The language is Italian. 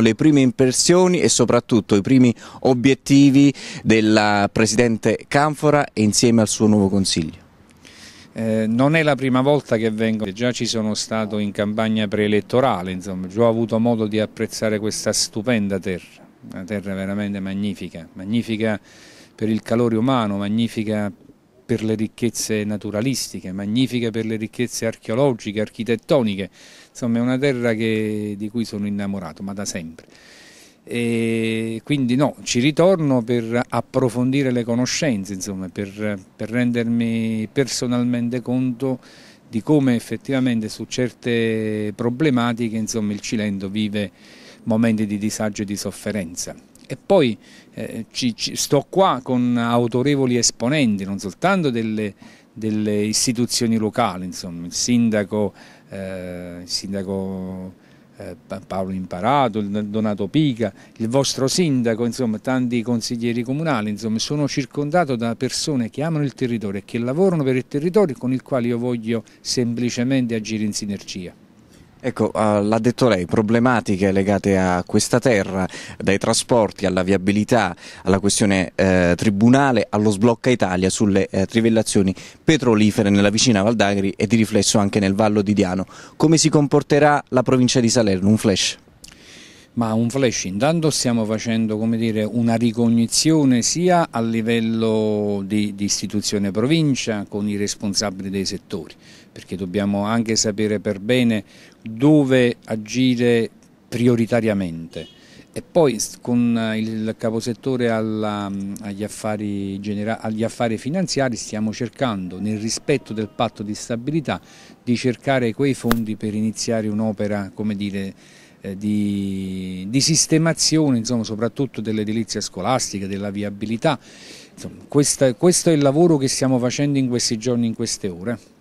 le prime impressioni e soprattutto i primi obiettivi della Presidente Canfora insieme al suo nuovo Consiglio? Eh, non è la prima volta che vengo, già ci sono stato in campagna preelettorale, insomma, già ho avuto modo di apprezzare questa stupenda terra, una terra veramente magnifica, magnifica per il calore umano, magnifica per le ricchezze naturalistiche, magnifica per le ricchezze archeologiche, architettoniche, insomma è una terra che, di cui sono innamorato, ma da sempre. E quindi no, ci ritorno per approfondire le conoscenze, insomma, per, per rendermi personalmente conto di come effettivamente su certe problematiche insomma, il Cilento vive momenti di disagio e di sofferenza e poi eh, ci, ci sto qua con autorevoli esponenti, non soltanto delle, delle istituzioni locali, insomma, il sindaco, eh, il sindaco eh, Paolo Imparato, Donato Pica, il vostro sindaco, insomma, tanti consiglieri comunali, insomma, sono circondato da persone che amano il territorio e che lavorano per il territorio con il quale io voglio semplicemente agire in sinergia. Ecco, uh, l'ha detto lei, problematiche legate a questa terra, dai trasporti alla viabilità, alla questione eh, tribunale, allo sblocca Italia sulle eh, trivellazioni petrolifere nella vicina Valdagri e di riflesso anche nel Vallo di Diano. Come si comporterà la provincia di Salerno? Un flash ma un flash intanto stiamo facendo dire, una ricognizione sia a livello di, di, istituzione provincia con i responsabili dei settori perché dobbiamo anche sapere per bene dove agire prioritariamente e poi con eh, il caposettore alla, mm, agli, affari agli affari finanziari stiamo cercando nel rispetto del patto di stabilità di cercare quei fondi per iniziare un'opera come dire eh, di, di, sistemazione insomma, soprattutto dell'edilizia scolastica, della viabilità. Insomma, questa, questo è il lavoro che stiamo facendo in questi giorni, in queste ore.